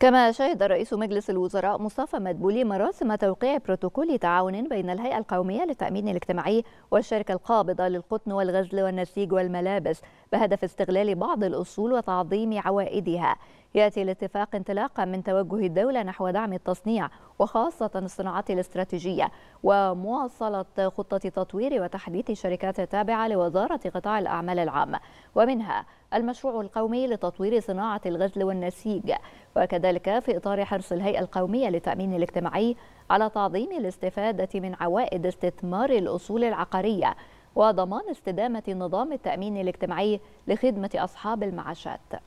كما شهد رئيس مجلس الوزراء مصطفى مدبولي مراسم توقيع بروتوكول تعاون بين الهيئة القومية للتأمين الاجتماعي والشركة القابضة للقطن والغزل والنسيج والملابس بهدف استغلال بعض الأصول وتعظيم عوائدها يأتي الاتفاق انطلاقا من توجه الدولة نحو دعم التصنيع وخاصة الصناعات الاستراتيجية ومواصلة خطة تطوير وتحديث الشركات التابعة لوزارة قطاع الأعمال العامة ومنها المشروع القومي لتطوير صناعة الغزل والنسيج وكذلك في إطار حرص الهيئة القومية للتأمين الاجتماعي على تعظيم الاستفادة من عوائد استثمار الأصول العقارية وضمان استدامة نظام التأمين الاجتماعي لخدمة أصحاب المعاشات